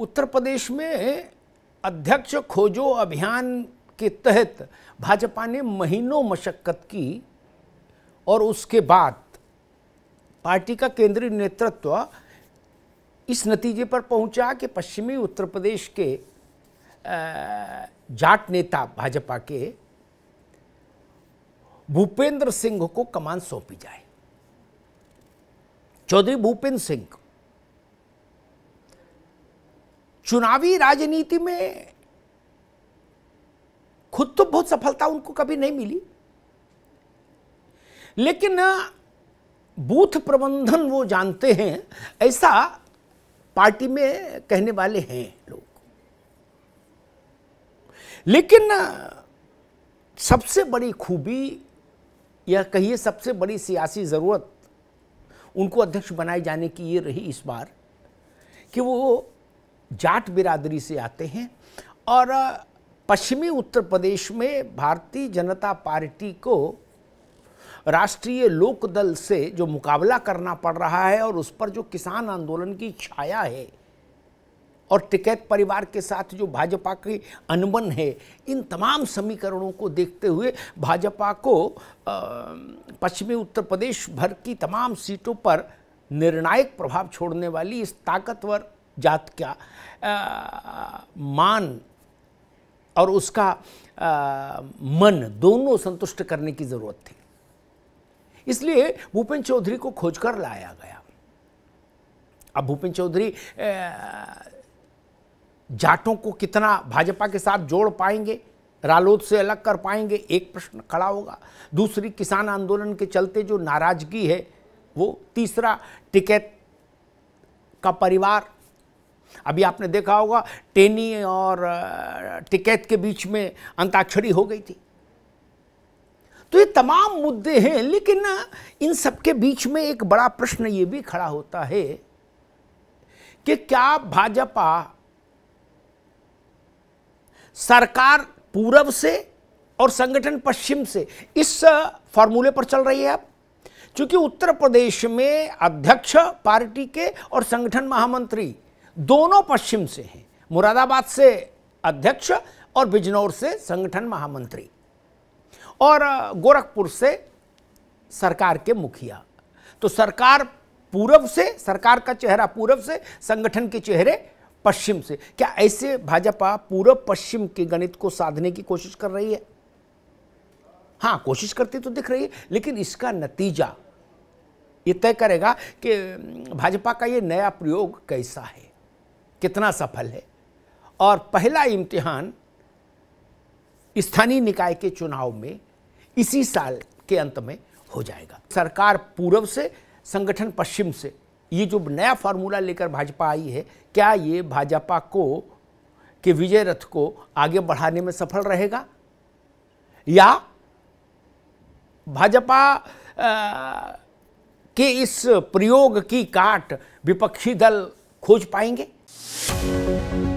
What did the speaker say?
उत्तर प्रदेश में अध्यक्ष खोजो अभियान के तहत भाजपा ने महीनों मशक्क़त की और उसके बाद पार्टी का केंद्रीय नेतृत्व इस नतीजे पर पहुंचा कि पश्चिमी उत्तर प्रदेश के जाट नेता भाजपा के भूपेंद्र सिंह को कमान सौंपी जाए चौधरी भूपेंद्र सिंह चुनावी राजनीति में खुद तो बहुत सफलता उनको कभी नहीं मिली लेकिन बूथ प्रबंधन वो जानते हैं ऐसा पार्टी में कहने वाले हैं लोग लेकिन सबसे बड़ी खूबी या कहिए सबसे बड़ी सियासी ज़रूरत उनको अध्यक्ष बनाए जाने की ये रही इस बार कि वो जाट बिरादरी से आते हैं और पश्चिमी उत्तर प्रदेश में भारतीय जनता पार्टी को राष्ट्रीय लोक दल से जो मुकाबला करना पड़ रहा है और उस पर जो किसान आंदोलन की छाया है और टिकैत परिवार के साथ जो भाजपा की अनबन है इन तमाम समीकरणों को देखते हुए भाजपा को पश्चिमी उत्तर प्रदेश भर की तमाम सीटों पर निर्णायक प्रभाव छोड़ने वाली इस ताकतवर जात का आ, मान और उसका आ, मन दोनों संतुष्ट करने की ज़रूरत थी इसलिए भूपेन चौधरी को खोजकर लाया गया अब भूपेन चौधरी जाटों को कितना भाजपा के साथ जोड़ पाएंगे रालोद से अलग कर पाएंगे एक प्रश्न खड़ा होगा दूसरी किसान आंदोलन के चलते जो नाराजगी है वो तीसरा टिकट का परिवार अभी आपने देखा होगा टेनी और टिकैत के बीच में अंताक्षरी हो गई थी तो ये तमाम मुद्दे हैं लेकिन इन सबके बीच में एक बड़ा प्रश्न ये भी खड़ा होता है कि क्या भाजपा सरकार पूरब से और संगठन पश्चिम से इस फॉर्मूले पर चल रही है अब क्योंकि उत्तर प्रदेश में अध्यक्ष पार्टी के और संगठन महामंत्री दोनों पश्चिम से हैं मुरादाबाद से अध्यक्ष और बिजनौर से संगठन महामंत्री और गोरखपुर से सरकार के मुखिया तो सरकार पूरब से सरकार का चेहरा पूरब से संगठन के चेहरे पश्चिम से क्या ऐसे भाजपा पूरब पश्चिम के गणित को साधने की कोशिश कर रही है हाँ कोशिश करती तो दिख रही है लेकिन इसका नतीजा ये तय करेगा कि भाजपा का ये नया प्रयोग कैसा है कितना सफल है और पहला इम्तिहान स्थानीय निकाय के चुनाव में इसी साल के अंत में हो जाएगा सरकार पूर्व से संगठन पश्चिम से ये जो नया फार्मूला लेकर भाजपा आई है क्या ये भाजपा को के विजय रथ को आगे बढ़ाने में सफल रहेगा या भाजपा के इस प्रयोग की काट विपक्षी दल खोज पाएंगे Thank you.